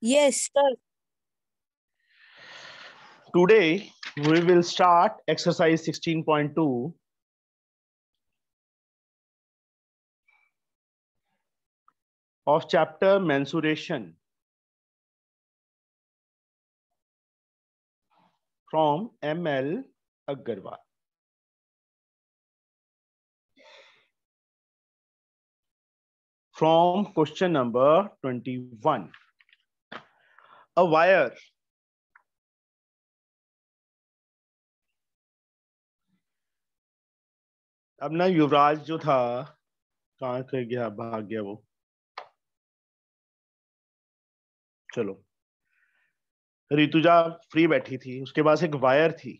Yes, sir. Today, we will start exercise 16.2. of chapter mensuration from ML Agarwal. From question number 21. a wire अब ना युवराज जो था कहां कह गया भाग गया वो चलो रितुजा फ्री बैठी थी उसके पास एक वायर थी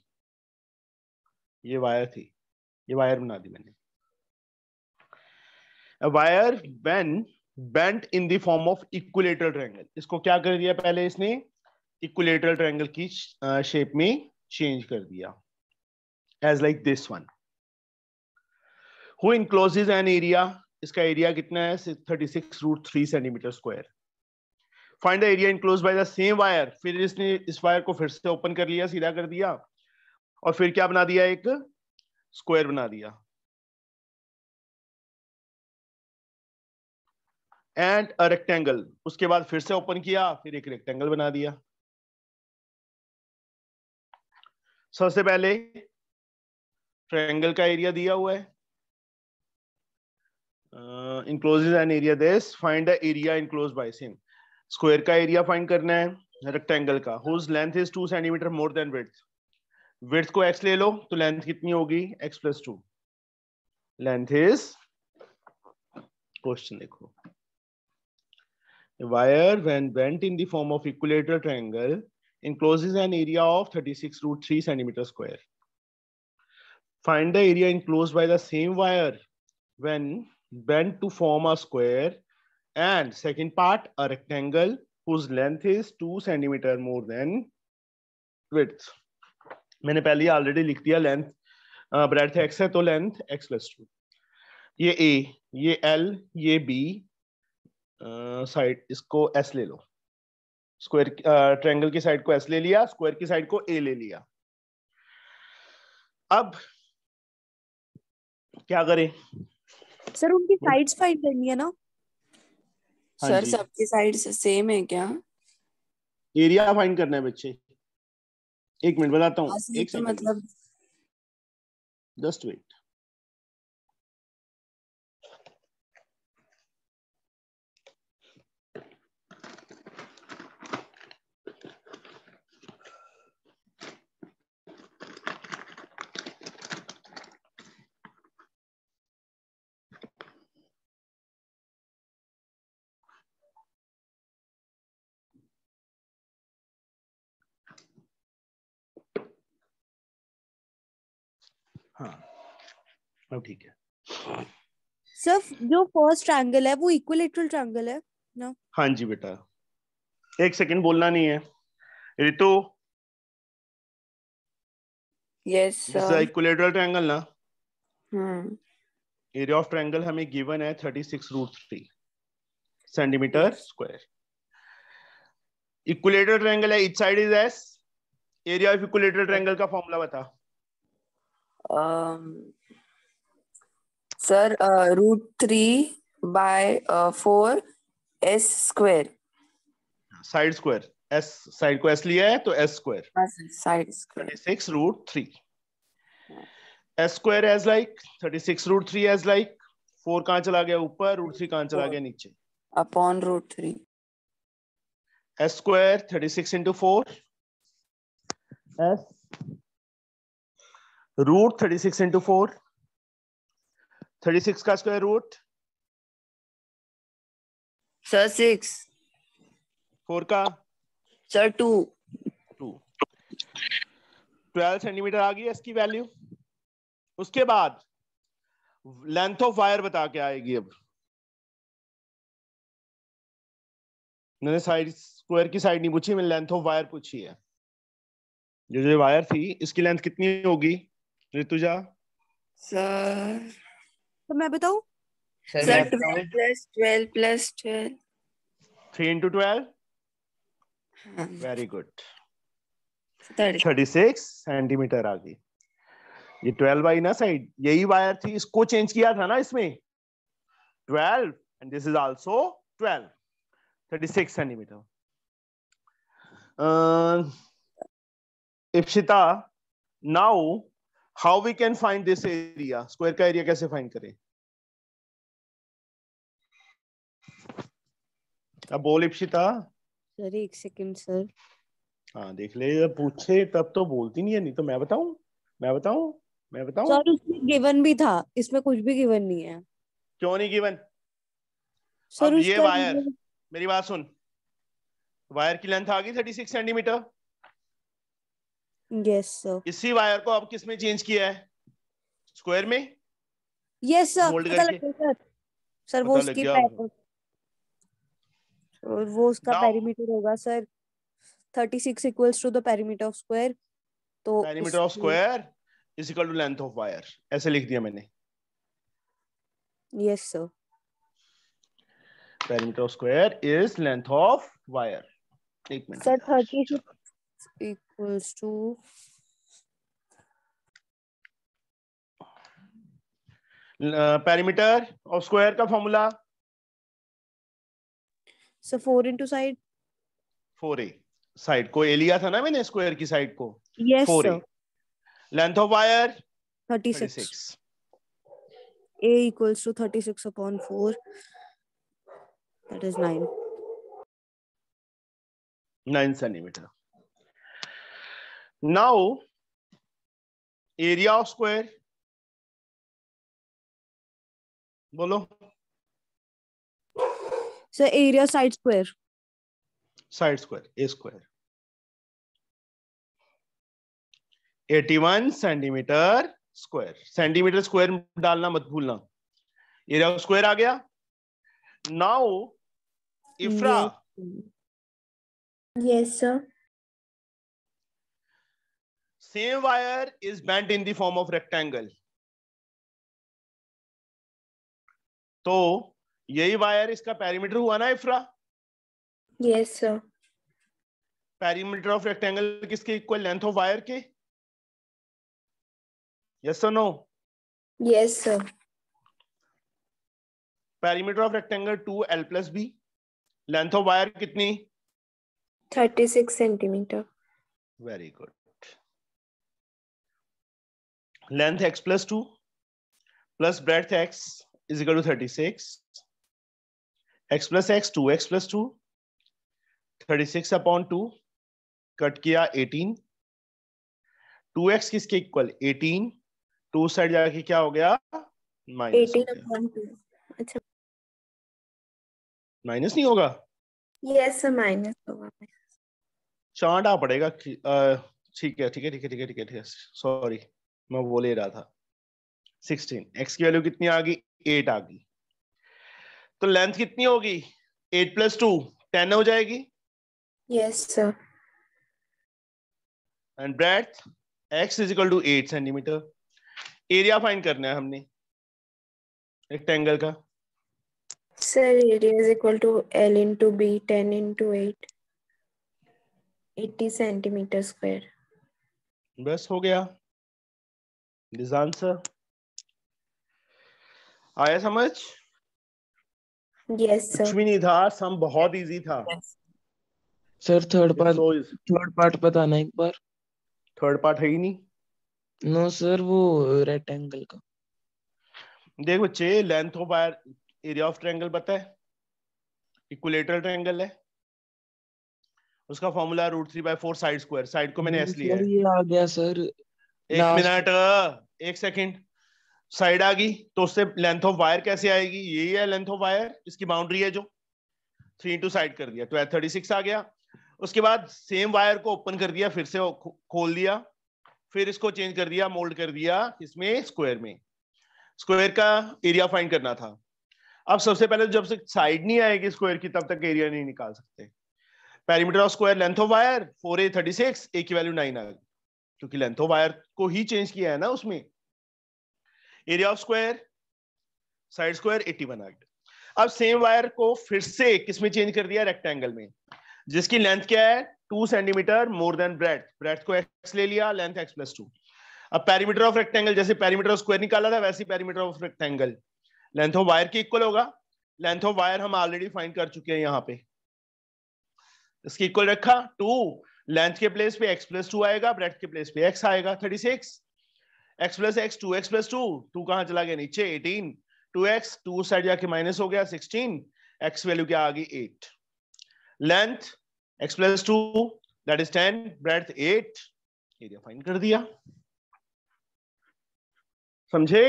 ये वायर थी ये वायर बना दी मैंने wire ben bent in the form of equilateral triangle इसको क्या कर दिया पहले इसने इक्वलेटर ट्रायंगल की शेप में चेंज कर दिया as like this one who encloses an area इसका एरिया कितना है thirty six root three centimetre square find the area enclose by the same wire फिर इसने इस वायर को फिर से ओपन कर लिया सीधा कर दिया और फिर क्या बना दिया एक स्क्वायर बना दिया एंड अ रेक्टेंगल उसके बाद फिर से ओपन किया फिर एक रेक्टेंगल बना दिया सबसे पहले ट्रायंगल का एरिया दिया हुआ है encloses an area this find the area enclose by same square का एरिया फाइंड करना है रेक्टेंगल का whose length is two centimetre more than width width को एक्स ले लो तो लेंथ कितनी होगी x plus two length is question देखो A wire, when bent in the form of equilateral triangle, encloses an area of 36 root 3 centimeter square. Find the area enclosed by the same wire when bent to form a square and second part a rectangle whose length is 2 centimeter more than width. मैंने पहले ही already लिख दिया length breadth x तो length x plus two ये ए ये side इसको s ले लो स्क्वायर ट्रायंगल की साइड को एस ले लिया स्क्वायर की साइड को ए ले लिया अब क्या करें सर उनकी साइड्स फाइंड करनी है ना हाँ सर सबकी साइड्स सेम है क्या एरिया फाइंड करना है बच्चे एक मिनट बताता हूँ हाँ, एक तो मतलब जस्ट वेट सब हाँ, ठीक है सर जो फर्स्ट ट्रायंगल है वो इक्विलेटरल ट्रायंगल है ना हाँ जी बेटा एक सेकंड बोलना नहीं है Ritu yes sir equilateral triangle ना हम्म एरिया ऑफ ट्रायंगल हमें गिवन है thirty six root three centimetre square equilateral triangle है each side is s area of equilateral triangle का फॉर्मूला बता um... sir root three by four s square side square s side को s लिया है तो s square side thirty six root three s square as like thirty six root three as like four कहाँ चला गया ऊपर root three कहां चला गया नीचे upon root three s square thirty six into four s root thirty six into four thirty six का square root sir six four का sir two two twelve centimetre आ गई इसकी वैल्यू उसके बाद लेंथ ऑफ वायर बता के आएगी अब मैंने साइड स्क्वायर की साइड नहीं पूछी मैंने लेंथ ऑफ वायर पूछी है जो जो वायर थी इसकी लेंथ कितनी होगी ऋतुजा सर तो मैं बताऊं sir twelve plus twelve plus twelve three into twelve very good thirty six centimetre आ गई ये ट्वेल्व आई ना साइड यही वायर थी इसको चेंज किया था ना इसमें twelve and this is also twelve thirty six centimetre Ipsita now how we can find this area square का एरिया कैसे फाइंड करें अब बोल इप्सिता सर एक सेकंड सर हाँ देख ले जब पूछे तब तो बोलती नहीं है नहीं तो मैं बताऊं मैं बताऊं मैं बताऊं सर उसमें गिवन भी था इसमें कुछ भी गिवन नहीं है क्यों नहीं गिवन सर ये वायर मेरी बात सुन वायर की लेंथ आ गई 36 सेंटीमीटर yes, sir. इसी वायर को अब किस में चेंज किया है स्क्वायर में यस सर मोल्ड करके सर सर वो उसकी और वो उसका पेरीमीटर होगा sir 36 equals to the perimeter of square तो perimeter of square is equal to length of wire ऐसे लिख दिया मैंने yes sir perimeter of square is length of wire एक minute sir 36 equals to perimeter of square का formula so four into side four a side को a लिया था ना मैंने स्क्वायर की साइड को four a length of wire thirty six a equals to thirty six upon four that is nine nine centimetre now area of square bolo so area side square side square a square 81 centimetre square centimetre square डालना मत भूलना area square आ गया now Ifra yes sir same wire is bent in the form of rectangle तो यही wire इसका perimeter हुआ ना Ifra yes sir perimeter of rectangle किसके इक्वल लेंथ ऑफ वायर के yes sir no yes sir perimeter of rectangle two l plus b length of wire कितनी thirty six centimetre very good length x plus 2 plus breadth x is equal to 36 x plus x 2x plus 2 36 upon 2 cut किया 18 2x किसके equal 18 to side जाके क्या हो गया minus अच्छा minus नहीं होगा यस माइनस होगा चांटा पड़ेगा ठीक है ठीक है ठीक है ठीक है ठीक है सॉरी मैं वो ले रहा था सिक्सटीन एक्स की वैल्यू कितनी आ गई एट आ गई तो लेंथ कितनी होगी एट प्लस टू टेन हो जाएगी yes sir and breadth x is equal to eight centimetre area find करना है हमने रेक्टेंगल का sir area is equal to l into b ten into eight eighty centimetre square बस हो गया दिस आंसर आया समझ yes sir कुछ भी नहीं था सम बहुत इजी था sir third part third part पता बताना एक बार थर्ड पार्ट है ही नहीं नो no, सर वो रेक्टेंगल का देख बच्चे length of wire area of triangle पता है इक्विलेटरल ट्रायंगल है उसका formula root three by four side square side को मैंने एस लिया है ये आ गया सर एक मिनट एक सेकंड साइड आ गई तो उससे लेंथ ऑफ वायर कैसे आएगी यही है लेंथ ऑफ वायर इसकी बाउंड्री है जो थ्री इंटू साइड कर दिया ट्वेल्व थर्टी सिक्स आ गया उसके बाद सेम वायर को ओपन कर दिया फिर से खोल दिया फिर इसको चेंज कर दिया मोल्ड कर दिया इसमें स्क्वायर में स्क्वायर का एरिया फाइंड करना था अब सबसे पहले तो जब से साइड नहीं आएगी स्क्वायर की तब तक एरिया नहीं निकाल सकते perimeter of square length of wire four a thirty six a की वैल्यू नाइन आ गई क्योंकि लेंथ ऑफ वायर को ही चेंज किया है ना उसमें area of square side square 80 बना गया अब सेम वायर को फिर से किसमें चेंज कर दिया रेक्टेंगल में जिसकी लेंथ क्या है two centimetre more than breadth breadth को एक्स ले लिया लेंथ एक्स प्लस टू अब पैरीमीटर ऑफ रेक्टेंगल जैसे पैरीमीटर ऑफ स्क्वायर निकाला था वैसे perimeter of rectangle length of wire के इक्वल होगा लेंथ ऑफ वायर हम ऑलरेडी फाइंड कर चुके हैं यहाँ पे इसकी इक्वल रखा टू लेंथ के प्लेस पे x प्लस टू आएगा ब्रेथ के प्लेस पे x आएगा 36 six x plus x two x plus two two कहाँ चला गया नीचे 18 टू एक्स टू साइड जाके माइनस हो गया 16 x वैल्यू क्या आ गई 8 length x plus two that is 10 breadth 8 area find कर दिया समझे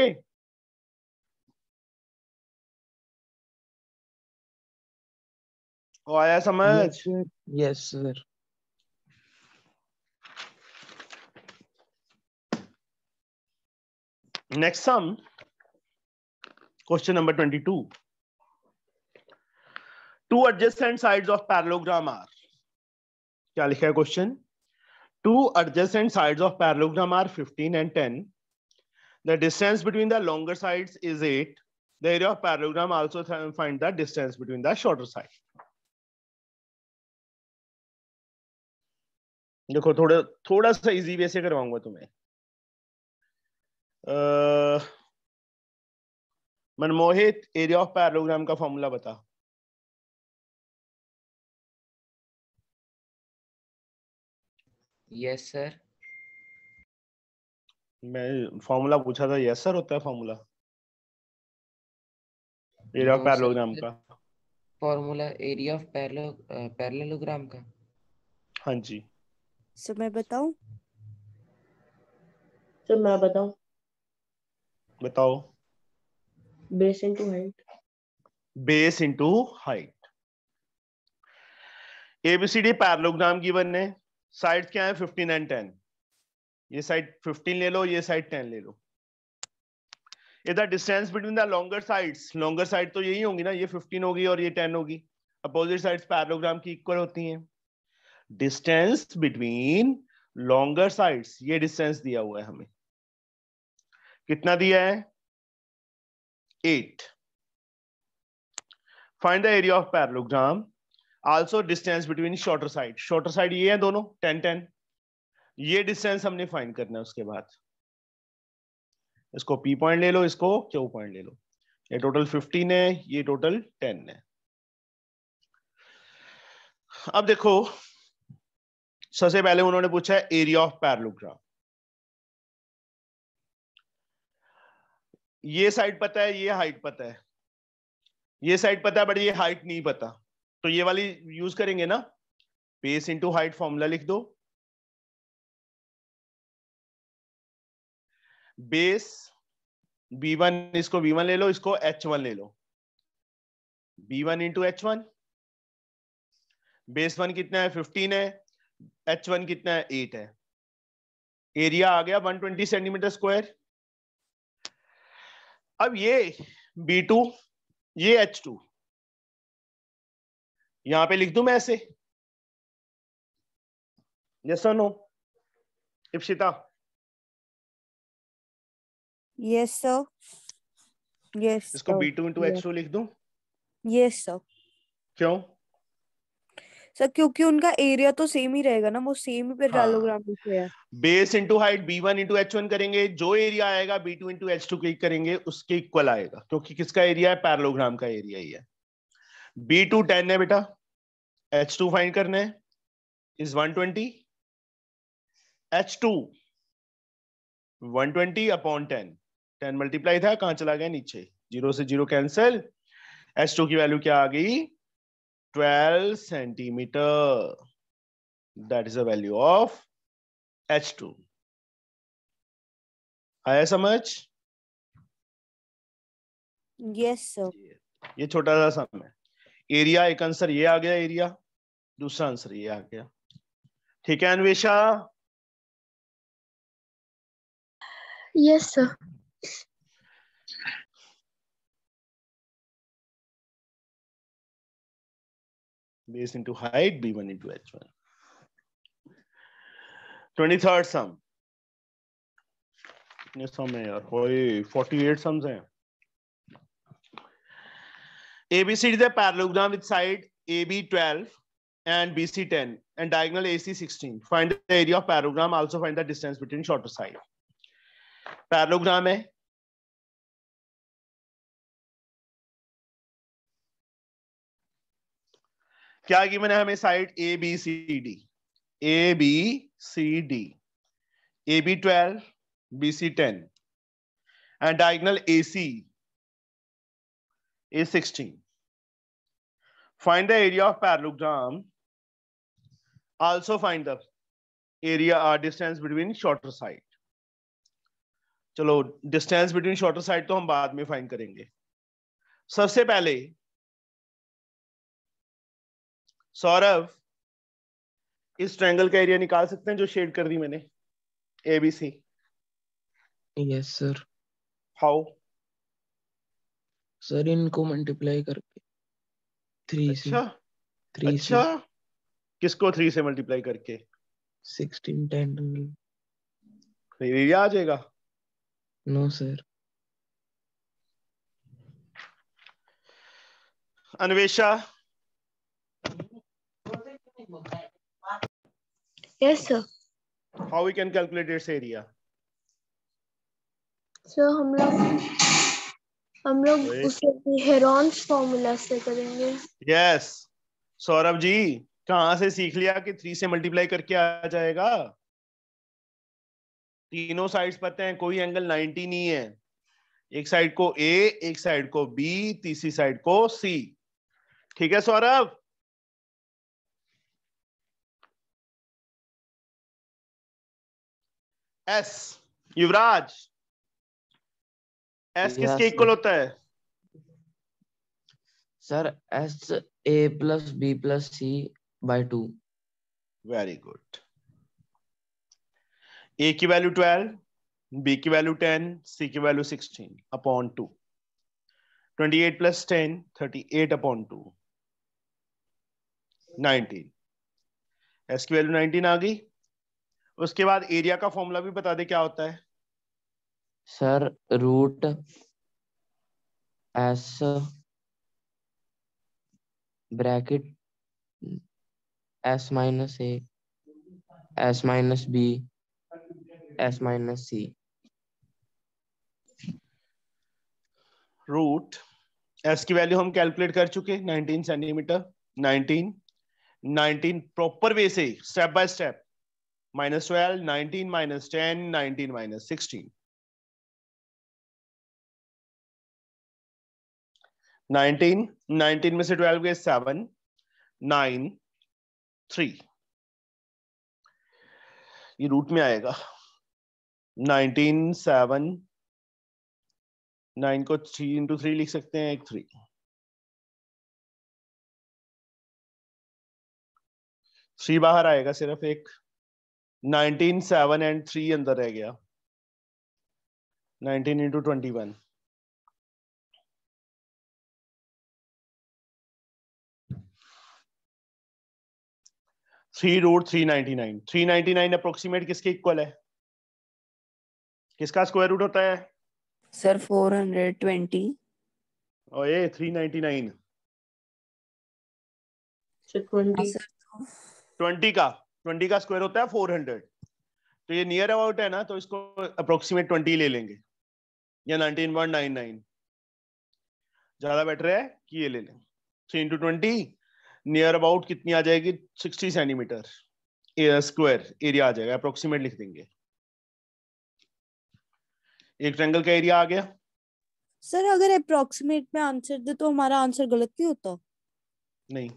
आया समझ यस yes, सर Next sum, question number 22. Two adjacent sides of parallelogram are. क्या लिखा है question two adjacent sides of parallelogram are 15 and 10. The distance between the longer sides is 8. The area of parallelogram also find the distance between the shorter side. देखो थोड़ा थोड़ा सा easy way से करवाऊंगा तुम्हें मनमोहित एरिया ऑफ पैरलोग्राम का formula बता yes sir मैं फॉर्मूला पूछा था यस सर होता है फॉर्मूला एरिया ऑफ पैरलोग्राम का formula area of parallel parallelogram का हाँ जी सर मैं बताऊं सर मैं बताऊं बताओ base into height base into height ABCD parallelogram given है साइड क्या है फिफ्टीन एंड टेन ये साइड फिफ्टीन ले लो ये साइड टेन ले लो इधर distance between the longer sides longer side तो यही होगी ना ये फिफ्टीन होगी और ये टेन होगी अपोजिट साइड्स पैरलोग्राम की इक्वल होती हैं डिस्टेंस बिटवीन लॉन्गर साइड्स ये डिस्टेंस दिया हुआ है हमें कितना दिया है eight find the area of parallelogram also distance between shorter side shorter side ये है दोनों टेन टेन ये डिस्टेंस हमने फाइंड करना है उसके बाद इसको पी पॉइंट ले लो इसको क्यू पॉइंट ले लो ये टोटल फिफ्टीन है ये टोटल टेन है अब देखो सबसे पहले उन्होंने पूछा है एरिया ऑफ पैरलोग्राम ये साइड पता है ये हाइट पता है ये साइड पता है बट ये हाइट नहीं पता तो ये वाली यूज करेंगे ना बेस इंटू हाइट फॉर्मूला लिख दो बेस वन इसको वन ले लो इसको एच वन ले लो b one into h one base one कितना है फिफ्टीन है एच वन कितना है एट है एरिया आ गया वन ट्वेंटी सेंटीमीटर स्क्वायर अब ये बी टू ये एच टू यहां पे लिख दू मैं ऐसे yes no Ipsita yes sir yes इसको b two into h two लिख दू यस सर क्यों सर क्योंकि उनका एरिया तो सेम ही रहेगा ना वो सेम ही पैरेललोग्राम हाँ, base into height b one into h one करेंगे जो एरिया आएगा b two into h two करेंगे उसके इक्वल आएगा क्योंकि किसका एरिया है पैरेललोग्राम का एरिया ही है बी टू टेन है बेटा एच टू फाइंड करना है is one twenty H two one twenty upon ten ten multiply था कहां चला गया नीचे जीरो से जीरो कैंसिल एच टू की वैल्यू क्या आ गई 12 centimeter. That is the value of H2. आया समझ यस सर ये छोटा सा सम है एरिया एक आंसर ये आ गया एरिया दूसरा आंसर ये आ गया ठीक है Anvesha yes sir base into height b1 into h1 23rd sum kitne sum hai yaar ओए 48 सम्स हैं abcd is a parallelogram with side ab 12 and bc 10 and diagonal ac 16 find the area of parallelogram also find the distance between shorter side parallelogram है क्या की मैंने हमें side A B C D A B C D A B twelve B C ten and diagonal A C A sixteen find the area of parallelogram also find the area or distance between shorter side चलो distance between shorter side तो हम बाद में find करेंगे सबसे पहले सौरभ इस triangle का एरिया निकाल सकते हैं जो शेड कर दी मैंने A B C yes sir how sir इनको मल्टीप्लाई करके थ्री अच्छा? अच्छा। से थ्री अच्छा? से किसको थ्री से मल्टीप्लाई करके सिक्सटीन टेन भी आ जाएगा no sir Anvesha Yes, sir. How we can calculate its area? so हम लोग हम लोग उसे हेरोन्स फॉर्मूला से करेंगे। Yes, saurabh ji कहा से सीख लिया कि थ्री से मल्टीप्लाई करके आ जाएगा तीनों साइड्स पता है कोई एंगल नाइनटी नहीं है एक साइड को ए एक साइड को बी तीसरी साइड को सी ठीक है सौरभ एस युवराज एस किसके इक्वल होता है sir S A plus B plus C by two very good A की वैल्यू ट्वेल्व बी की वैल्यू टेन सी की value sixteen upon two twenty eight plus ten thirty eight upon two nineteen S की value nineteen आ गई उसके बाद area का formula भी बता दे क्या होता है sir root S bracket S minus A S minus B S minus C root S की वैल्यू हम कैलकुलेट कर चुके 19 सेंटीमीटर 19 19 प्रॉपर वे से step by step minus 12, 19 minus 10, 19 minus 16. 19, 19 में से 12 गए 7, 9, 3. ये रूट में आएगा 19, 7, 9 को 3 into 3 लिख सकते हैं एक 3 3 बाहर आएगा सिर्फ एक नाइनटीन सेवन एंड थ्री अंदर रह गया nineteen into twenty one three root three ninety nine three ninety nine approximate किसके इक्वल है किसका स्क्वायर रूट होता है सर फोर हंड्रेड ट्वेंटी ओए थ्री नाइनटी नाइन ट्वेंटी का ट्वेंटी का स्क्वायर होता है फोर हंड्रेड तो ये नियर अबाउट है ना तो इसको अप्रोक्सीमेट ट्वेंटी ले लेंगे या नाइनटीन पॉइंट नाइन नाइन ज्यादा बेटर है कि ये ले लें three into twenty near about कितनी आ जाएगी सिक्सटी सेंटीमीटर स्क्वायर एरिया आ जाएगा अप्रोक्सीमेट लिख देंगे एक ट्रेंगल का एरिया आ गया सर अगर अप्रोक्सीमेट में आंसर दे तो हमारा आंसर गलत नहीं होता नहीं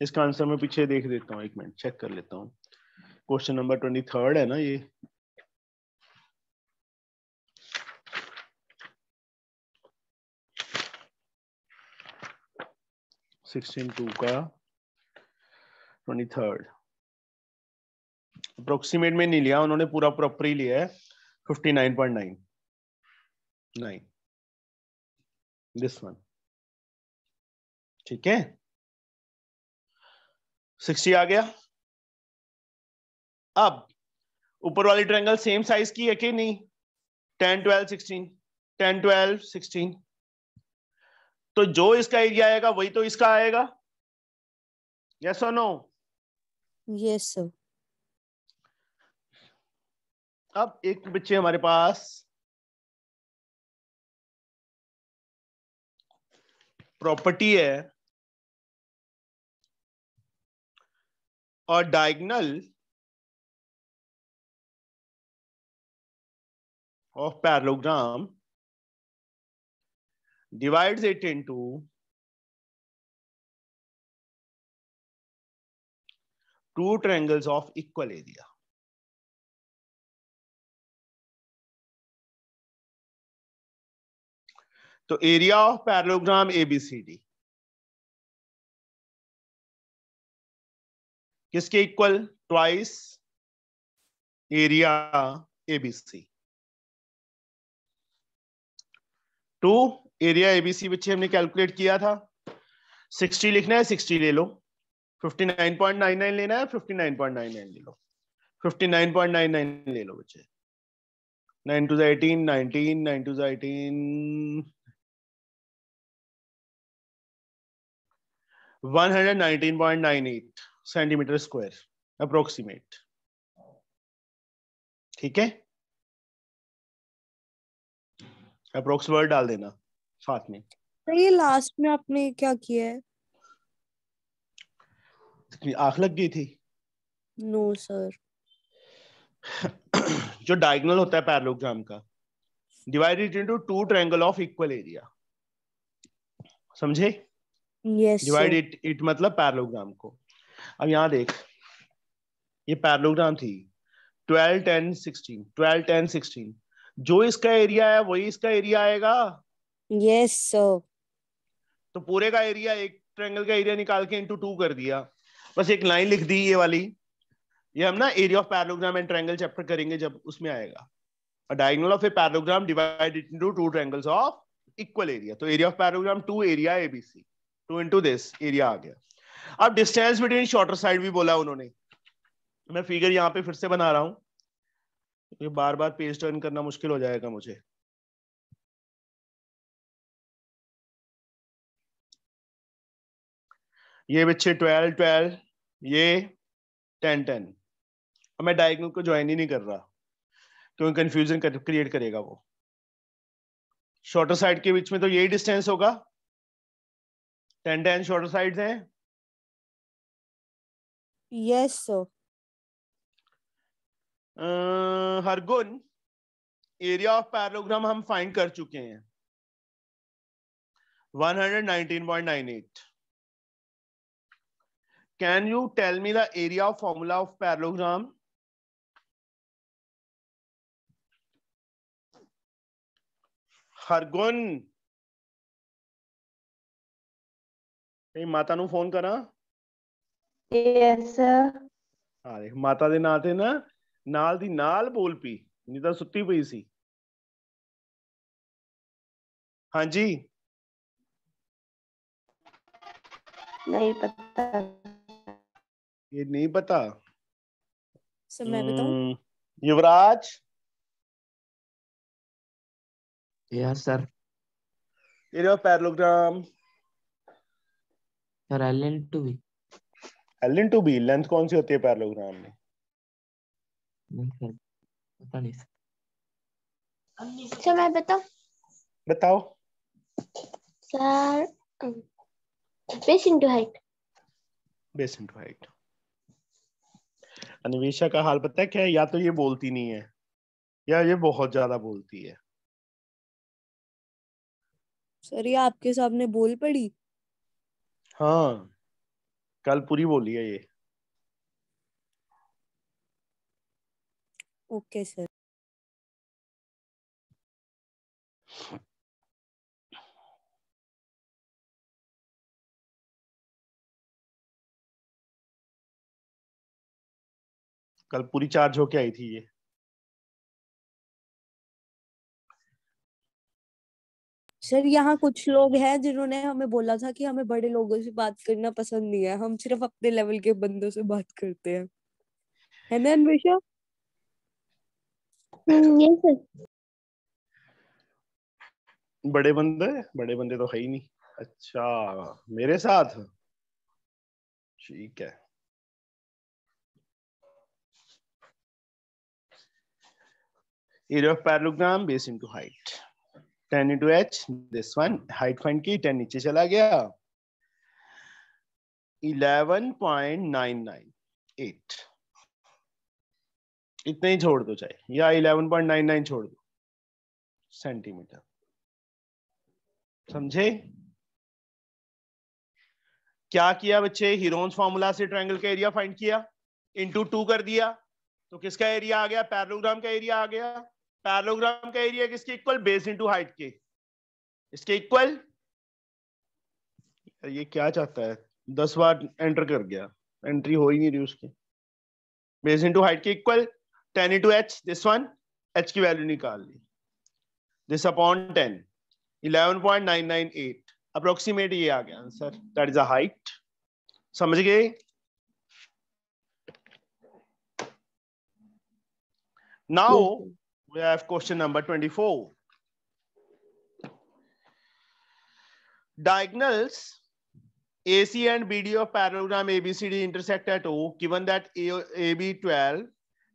इसका आंसर मैं पीछे देख देता हूँ एक मिनट चेक कर लेता हूँ क्वेश्चन नंबर ट्वेंटी थर्ड है ना ये सिक्सटीन टू का ट्वेंटी थर्ड अप्रोक्सीमेट में नहीं लिया उन्होंने पूरा प्रॉपर ही लिया है fifty nine point nine nine this one ठीक है सिक्सटी आ गया अब ऊपर वाली ट्रायंगल सेम साइज की है कि नहीं ten twelve sixteen ten twelve sixteen तो जो इसका एरिया आएगा वही तो इसका आएगा यस और नो यस सर अब एक बच्चे हमारे पास प्रॉपर्टी है a diagonal of parallelogram divides it into two triangles of equal area. तो एरिया ऑफ पैरलोग्राम एबीसीडी किसके equal twice area ABC two area ABC बच्चे हमने कैलकुलेट किया था 60 लिखना है 60 ले लो 59.99 लेना है 59.99 ले लो 59.99 ले लो बच्चे nine two 18 19 nine two nine 119.98 centimetre square approximate ठीक है अप्रोक्स वर्ड डाल देना साथ में तो ये लास्ट में आपने क्या किया है आंख लग गई थी नो no, सर जो डायगोनल होता है पैरलोग्राम का divided into two triangle of equal area समझे यस डिवाइडेड इट मतलब पैरलोग्राम को अब यहां देख ये पैरलोग्राम थी twelve ten sixteen twelve ten sixteen जो इसका एरिया है वही इसका एरिया आएगा यस सर तो पूरे का एरिया एक ट्रायंगल का एरिया निकाल के इनटू टू कर दिया बस एक लाइन लिख दी ये वाली ये हम ना area of parallelogram and triangle chapter करेंगे जब उसमें आएगा a diagonal of a parallelogram divided into two triangles of equal area तो area of parallelogram two area ABC Two into this area आ गया. अब डिस्टेंस बिटवीन शॉर्टर साइड भी बोला उन्होंने मैं फिगर यहाँ पे फिर से बना रहा हूँ क्योंकि तो बार बार पेज टर्न करना मुश्किल हो जाएगा मुझे ये बच्चे ट्वेल्व ट्वेल्व ये टेन टेन अब मैं डायगनल को ज्वाइन ही नहीं कर रहा क्योंकि कंफ्यूजन क्रिएट करेगा वो शॉर्टर साइड के बीच में तो यही डिस्टेंस होगा टेन टेन शॉर्टर साइड हैं Yes, sir. Uh, Hargun area of parallelogram हम फाइंड कर चुके हैं 119.98 can you tell me the area of formula of parallelogram हरगुन माता नु फोन करा ਯੈਸ ਸਰ ਆ ਦੇ ਨਾਂ ਤੇ ਨਾ ਨਾਲ ਦੀ ਨਾਲ ਬੋਲ ਪਈ ਨਹੀਂ ਤਾਂ ਸੁੱਤੀ ਪਈ ਸੀ ਹਾਂਜੀ नहीं पता ये नहीं पता Yuvraj sir parallelogram two B L in two B length कौन सी होती है पैरलोग्राम में अच्छा मैं बताऊं बताओ sir base into height base into height Anvesha का हाल पता है क्या या तो ये बोलती नहीं है या ये बहुत ज्यादा बोलती है सर ये आपके सामने बोल पड़ी हाँ कल पूरी बोली है ये ओके सर कल पूरी चार्ज होके आई थी ये सर यहाँ कुछ लोग हैं जिन्होंने हमें बोला था कि हमें बड़े लोगों से बात करना पसंद नहीं है हम सिर्फ अपने लेवल के बंदों से बात करते हैं है ना अन्वेषा हम्म, बड़े बंदे बड़े बंदे तो है ही नहीं अच्छा मेरे साथ ठीक है area of parallelogram based into height. Ten into H this one height find की टेन नीचे चला गया eleven point nine nine eight इतने ही छोड़ दो चाहे या इलेवन पॉइंट नाइन नाइन छोड़ दो सेंटीमीटर समझे क्या किया बच्चे हीरोन्स फॉर्मूला से ट्रायंगल का एरिया फाइंड किया इनटू टू कर दिया तो किसका एरिया आ गया पैरलोग्राम का एरिया आ गया पैरोग्राम का एरिया किसके इक्वल बेस इनटू हाइट के इसके इक्वल ये क्या चाहता है दस बार एंटर कर गया एंट्री हो ही नहीं रही उसकी बेस इनटू हाइट के equal ten into H this one H की वैल्यू निकाल ली this upon ten eleven point nine nine eight approximate ये आ गया answer that is a height समझ गए now We have question number 24. Diagonals AC and BD of parallelogram ABCD intersect at O, given that AB 12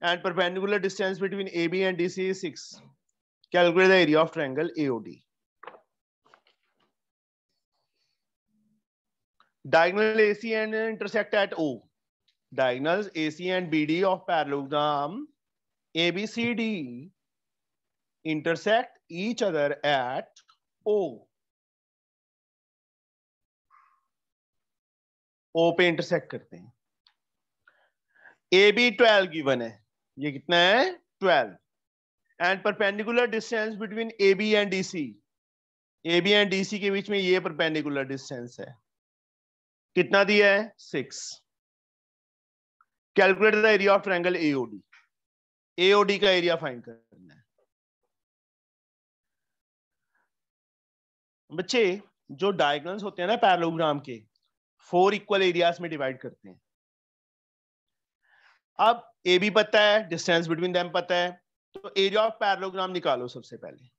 and perpendicular distance between AB and DC is 6. Calculate the area of triangle AOD. Diagonal AC and intersect at O. Diagonals AC and BD of parallelogram ABCD intersect each other at O. O पे intersect करते हैं ए B twelve given है ये कितना है twelve and perpendicular distance between A B and D C A B and D C के बीच में ये परपेंडिकुलर डिस्टेंस है कितना दिया है six calculate the area of triangle AOD AOD का एरिया फाइंड करना बच्चे जो डायग्राम्स होते हैं ना पैरलोग्राम के फोर इक्वल एरियाज में डिवाइड करते हैं अब ए भी पता है डिस्टेंस बिटवीन देम पता है तो एरिया ऑफ पैरलोग्राम निकालो सबसे पहले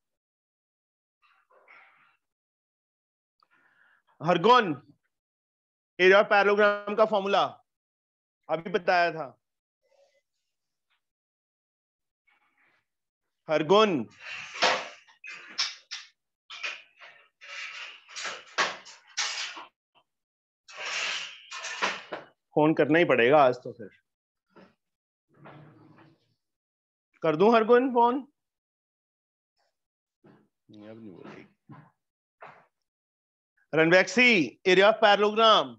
हरगोन एरिया ऑफ पैरलोग्राम का फॉर्मूला अभी बताया था हरगोन फोन करना ही पड़ेगा आज तो फिर कर दूं हरगुन फोन अब रनवैक्सी एरिया ऑफ पैरलोग्राम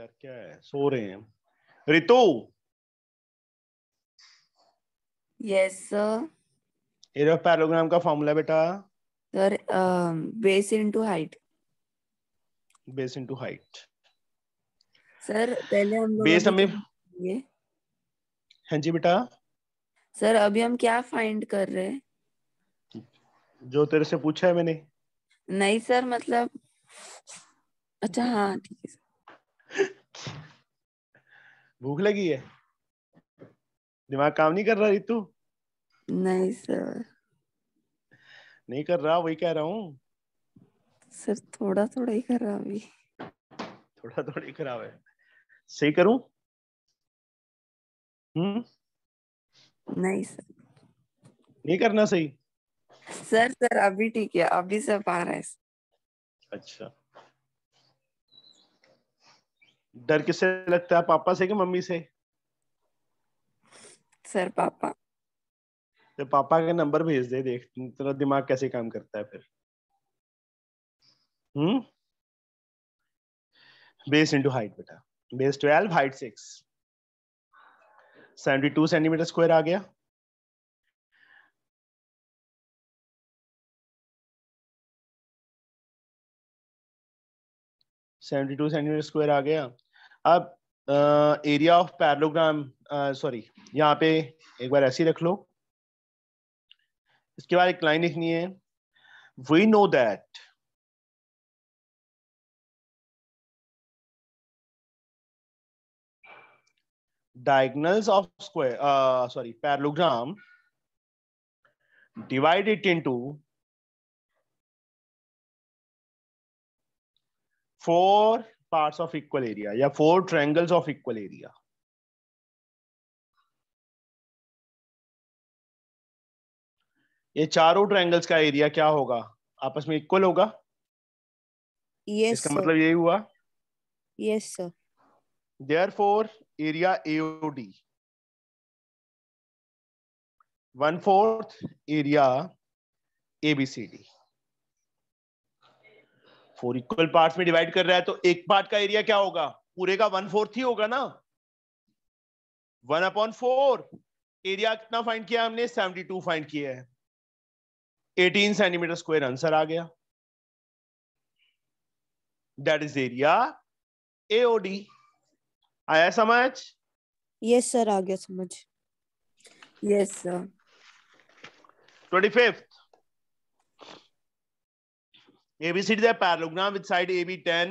यार क्या है सो रहे हैं Ritu yes sir area of parallelogram का फॉर्मूला बेटा तर base into height base into height sir पहले हम बेस हमें ये हाँ जी बेटा सर अभी हम क्या फाइंड कर रहे हैं जो तेरे से पूछा है मैंने नहीं सर मतलब अच्छा हाँ ठीक है भूख लगी है दिमाग काम नहीं कर रहा रितु नहीं सर नहीं कर रहा वही कह रहा हूँ सर थोड़ा थोड़ा ही कर रहा अभी थोड़ा थोड़ा ही खराब है सही करूं हम्म नहीं सर नहीं करना सही सर सर अभी ठीक है अभी सब आ रहा है अच्छा डर किससे लगता है पापा से कि मम्मी से सर पापा तो पापा के नंबर भेज दे देख तेरा तो दिमाग कैसे काम करता है फिर हम्म बेस इनटू हाइट बेटा बेस 12 हाइट 6 72 सेंटीमीटर स्क्वायर आ गया सेवेंटी टू सेंटीमीटर स्क्वायर आ गया अब एरिया ऑफ पैरलोग्राम सॉरी यहाँ पे एक बार ऐसे ही रख लो इसके बाद एक लाइन लिखनी है we know that diagonals of square sorry parallelogram divided into four part of equal area या four triangles of equal area ये चारों ट्रायंगल्स का एरिया क्या होगा आपस में इक्वल होगा yes, इसका sir. मतलब यही हुआ yes sir four area AOD one fourth area ABCD four equal parts में डिवाइड कर रहा है तो एक पार्ट का एरिया क्या होगा पूरे का वन फोर्थ ही होगा ना वन अपॉन फोर एरिया कितना फाइंड किया हमने सेवेंटी टू फाइंड किया है 18 सेंटीमीटर स्क्वायर आंसर आ गया दैट इज एरिया एओडी आया समझ यस सर आ गया समझ yes sir 25th ABCD is a parallelogram with side AB 10.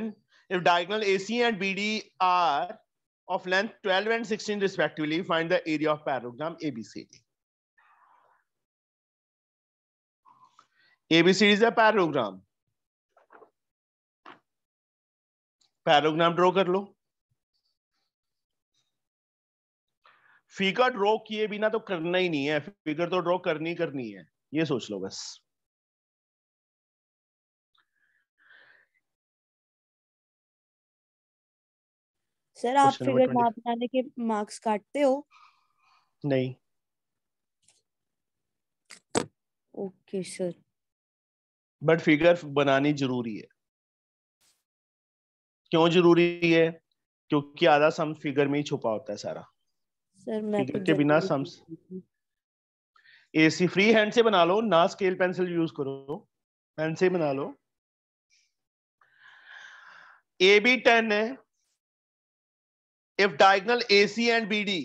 If diagonal AC and BD are of length 12 and 16 respectively, find the area of parallelogram ABCD. ABCD's है parallelogram पैरोग्राम draw कर लो figure draw किए बिना तो करना ही नहीं है figure तो draw करनी करनी है ये सोच लो बस सर आप फिगर ना बनाने के मार्क्स काटते हो नहीं ओके सर बट फिगर बनानी जरूरी है क्यों जरूरी है क्योंकि आधा सम फिगर में ही छुपा होता है सारा सर मैं फिगर तो के बिना सम एसी फ्री हैंड से बना लो ना स्केल पेंसिल यूज करो हैंड से बना लो ए बी टेन है if diagonal A C and B D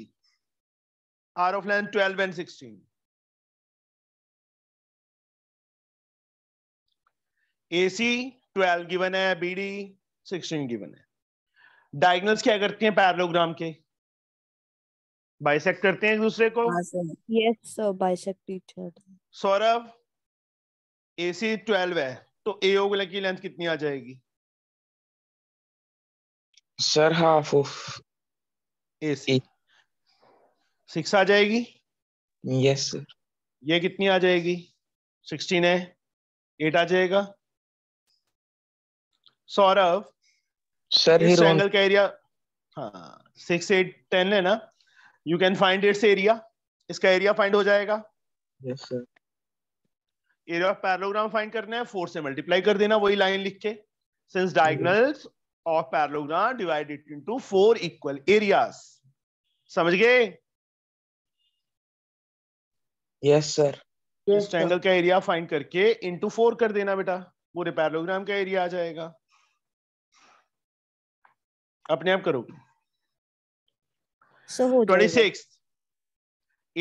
are of length twelve and sixteen AC twelve given है बी डी सिक्सटीन गिवन है डायगनल्स क्या करती हैं पैरलोग्राम के बाइसेक्ट करते हैं एक दूसरे को yes bisect teacher Saurabh A C twelve है तो एओ ओ की लेंथ कितनी आ जाएगी sir half of A C six आ जाएगी यस yes, सर ये कितनी आ जाएगी सिक्सटीन है एट आ जाएगा सौरभ सर इस ट्रायंगल का एरिया हाँ सिक्स एट टेन है ना you can find its area इसका एरिया फाइंड हो जाएगा yes sir area of parallelogram find करना है फोर से मल्टीप्लाई कर देना वही लाइन लिख के since diagonals of parallelogram divided into four equal areas समझ गए यस सर इस ट्रायंगल का एरिया फाइंड करके इनटू फोर कर देना बेटा पूरे पैरोग्राम का एरिया आ जाएगा अपने आप करोगे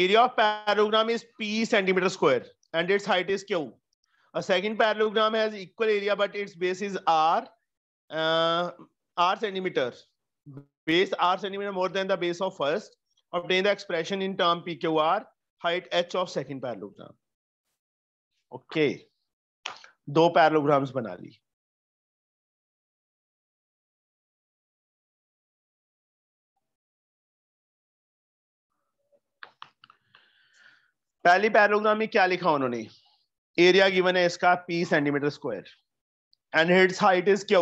area of parallelogram is P centimetre square and its height is Q a second parallelogram has equal area but its base is R R centimetre base R centimetre more than the base of first obtain the expression in term P Q R height H of second parallelogram okay दो parallelograms बना ली पहली पैरोग्राम में क्या लिखा उन्होंने area given है इसका P centimetre square and its height is Q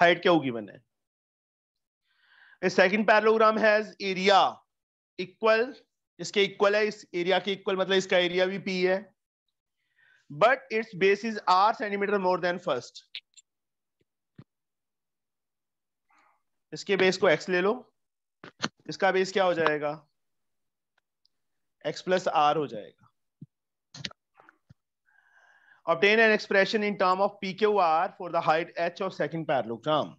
height Q given है second parallelogram has area equal इसके इक्वल है इस एरिया के इक्वल मतलब इसका एरिया भी पी है but its base is R centimetre more than first इसके बेस को एक्स ले लो इसका बेस क्या हो जाएगा x plus r हो जाएगा obtain an expression in term of pqr for the height h of second parallelogram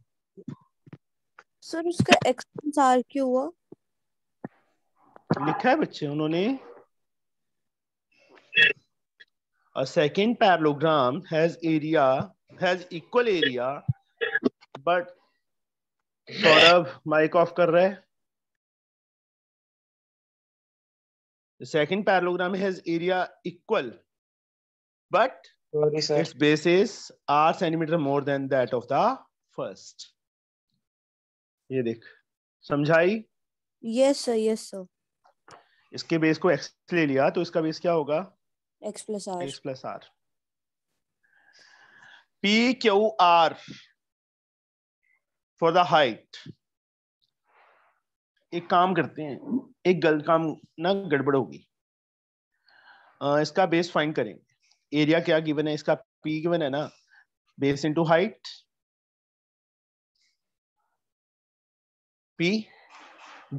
sir उसका plus r क्यों हुआ लिखा है बच्चे उन्होंने a second parallelogram has area has equal area but Saurabh mike off कर रहे हैं The second parallelogram has area equal, but Sorry, sir. its base is r centimeter more than that of the first. ये देख समझाई Yes sir, yes sir. इसके base को x ले लिया तो इसका बेस क्या होगा x plus r x plus r p q r for the height एक काम करते हैं एक गलत काम ना गड़बड़ होगी इसका बेस फाइंड करेंगे एरिया क्या गिवन है इसका पी गिवन है ना base into height P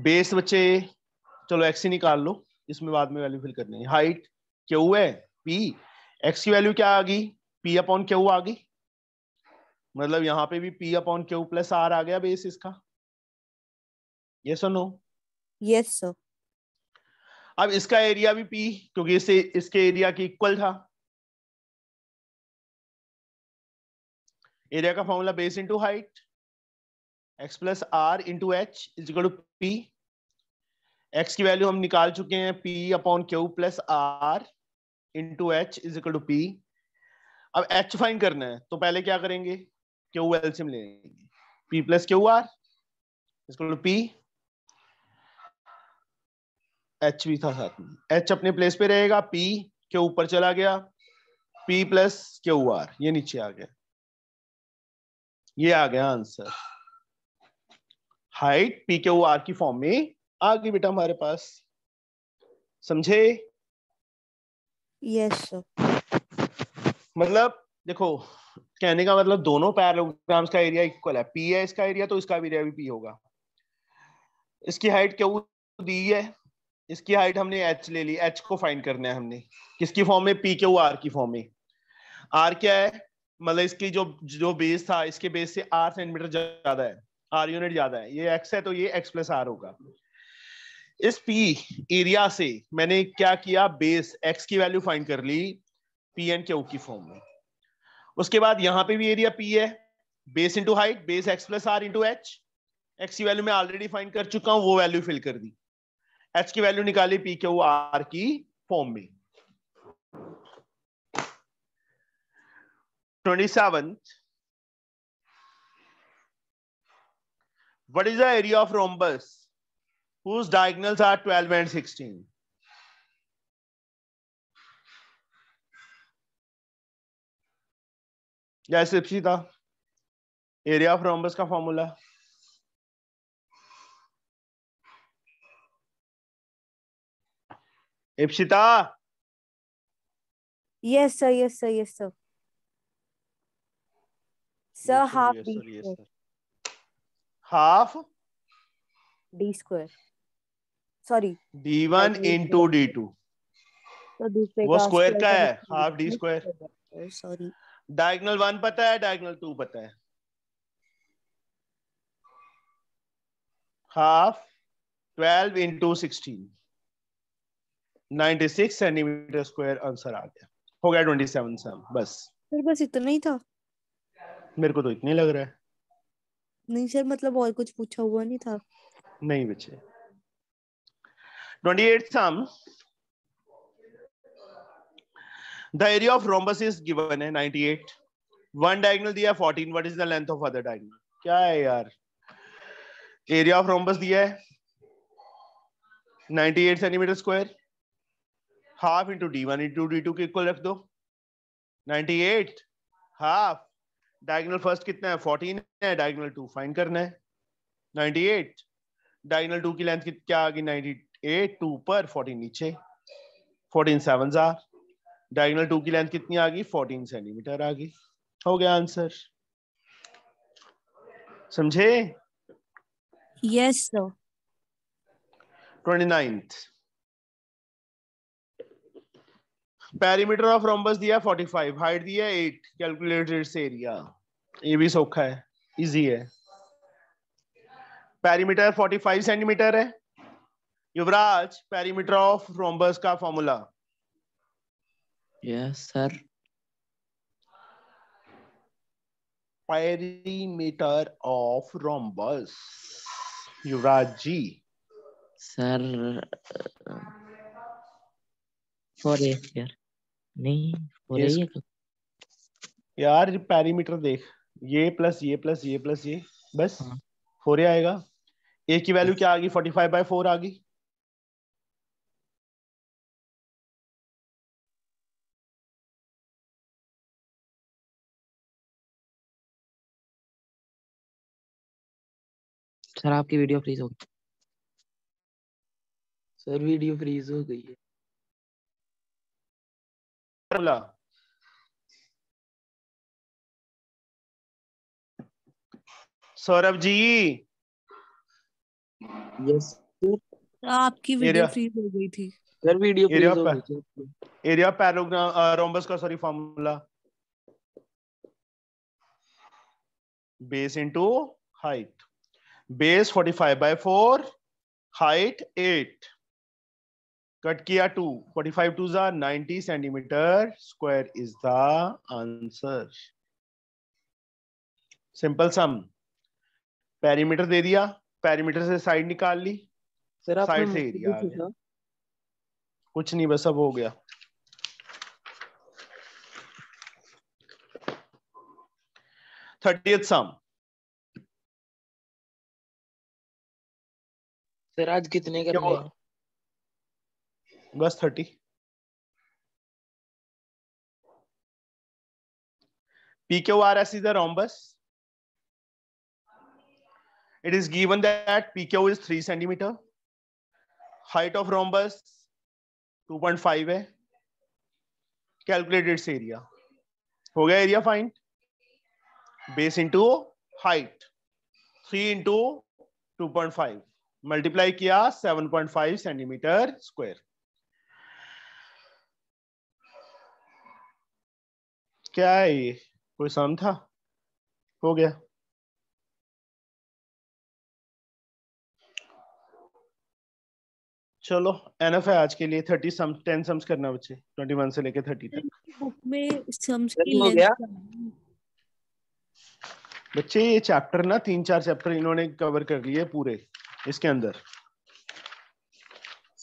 base बच्चे चलो एक्स ही निकाल लो इसमें बाद में वैल्यू फिल करनी है हाइट क्यू है पी एक्स की वैल्यू क्या आ गई पी अपॉन क्यू आ गई मतलब यहां पे भी P upon Q plus R आ गया बेस इसका यस और नो यस सर अब इसका एरिया भी पी क्योंकि इसे इसके एरिया की इक्वल था एरिया का formula base into height X plus are into H is equal to P X की वैल्यू हम निकाल चुके हैं P upon Q plus are into H is equal to P अब एच फाइन करना है तो पहले क्या करेंगे क्यू एल्सियम लेंगे P plus Q R is equal to P H भी था साथ में एच अपने प्लेस पे रहेगा पी के ऊपर चला गया पी प्लस क्यू आर ये नीचे आ गया ये आ गया answer height P Q R की फॉर्म में आ गई बेटा हमारे पास समझे यस yes, मतलब देखो कहने का मतलब दोनों पैरोग्राम्स का एरिया इक्वल है पी है इसका एरिया तो इसका भी एरिया भी पी होगा इसकी हाइट क्यों दी है इसकी हाइट हमने एच ले ली एच को फाइंड करना है हमने किसकी फॉर्म में पी के क्यू आर की फॉर्म में आर क्या है मतलब इसकी जो जो बेस था इसके बेस से आर सेंटीमीटर ज्यादा है आर यूनिट ज्यादा है ये एक्स है तो ये एक्स प्लस आर होगा इस पी एरिया से मैंने क्या किया बेस एक्स की वैल्यू फाइंड कर ली पी एंड क्यू की फॉर्म में उसके बाद यहाँ पे भी एरिया पी है base into height base x plus are into h x की वैल्यू मैं ऑलरेडी फाइंड कर चुका हूँ वो वैल्यू फिल कर दी एच की वैल्यू निकाली पी क्यू आर की फॉर्म में twenty seven what is the area of rhombus whose diagonals are twelve and sixteen जैसे एरिया ऑफ रोम्बस का formula Ipsita yes sir yes sir yes sir sir yes, half yes, d sir, yes, sir. half d square sorry d1 into d2 तो वो square का है half d square sorry diagonal one पता है diagonal two पता है half twelve into sixteen 96 centimetre square answer आ गया हो गया 27 सम बस सर बस इतना ही था मेरे को तो इतना ही लग रहा है नहीं सर मतलब और कुछ पूछा हुआ नहीं था नहीं बच्चे 28 sum the area of rhombus is given है 98. वन डायगोनल दिया 14. What is the length of other diagonal क्या है यार? एरिया ऑफ रोम्बस दिया है 98 centimetre square half into d one into d two के इक्वल रख दो ninety eight half diagonal first कितना है फोर्टीन है डायगनल टू फाइन करना है नाइनटी एट डायगनल टू की लेंथ क्या आ गई नाइनटी एट टू पर फोर्टीन नीचे फोर्टीन सेवन जार डायगनल टू की लेंथ कितनी आ गई फोर्टीन सेंटीमीटर आ गई हो गया आंसर समझे yes sir twenty ninth perimeter of rhombus दिया 45 हाइट दिया 8 कैलकुलेटेड से एरिया ये भी सौखा है इजी है पैरीमीटर 45 सेंटीमीटर है युवराज पैरीमीटर ऑफ रोम्बस का formula yes sir perimeter of rhombus Yuvraj ji sir four a नहीं हो रही है यार पैरीमीटर देख ये प्लस ये प्लस ये प्लस ये बस हाँ। फोर आएगा ए की वैल्यू क्या आ गई फोर्टी फाइव बाई फोर आ गई सर आपकी वीडियो फ्रीज हो गई सर वीडियो फ्रीज हो गई है बोला सौरभ जी यस आपकी वीडियो फ्रीज हो गई थी sir video area area parallelogram rhombus का sorry formula base into height base 45 by 4 height 8 cut किया टू फोर्टी फाइव टू जा ninety centimetre square is the answer simple sum perimeter दे दिया perimeter से side निकाल ली सर साइड से area कुछ नहीं बस अब हो गया थर्टीथ सम सर आज कितने का बस thirty PK R S is the rhombus it is given that PK is three centimetre height of rhombus two point five है कैलकुलेटेड एरिया हो गया area find base into height three into two point five multiply किया seven point five centimetre square क्या है ये कोई शाम था हो गया चलो एनएफ है आज के लिए थर्टी सम टेन सम्स करना बच्चे ट्वेंटी वन से लेके थर्टी तक बुक में बच्चे ये चैप्टर ना तीन चार चैप्टर इन्होंने कवर कर लिए पूरे इसके अंदर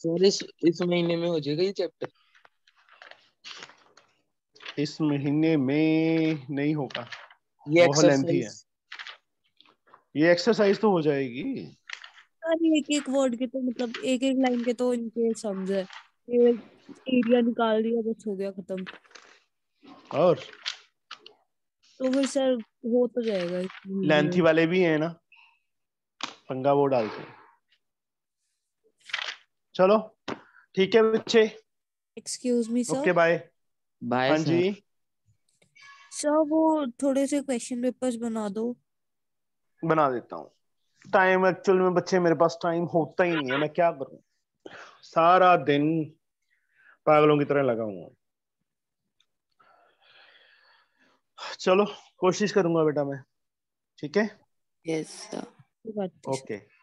सर इस महीने में हो जाएगा ये चैप्टर इस महीने में नहीं होगा ये लेंथी है ये एक्सरसाइज तो हो जाएगी अरे एक एक वर्ड के तो मतलब एक एक लाइन के तो इनके समझ है ये एरिया निकाल दिया बस हो गया खत्म और तो फिर सर हो तो जाएगा लेंथी वाले भी है ना पंगा वो डाल के चलो ठीक है बच्चे excuse me sir okay bye bye हाँ जी सर वो थोड़े से क्वेश्चन पेपर्स बना दो बना देता हूँ टाइम एक्चुअल में बच्चे मेरे पास टाइम होता ही नहीं है मैं क्या करूँ सारा दिन पागलों की तरह लगा हुआ चलो कोशिश करूंगा बेटा मैं ठीक है यस सर ओके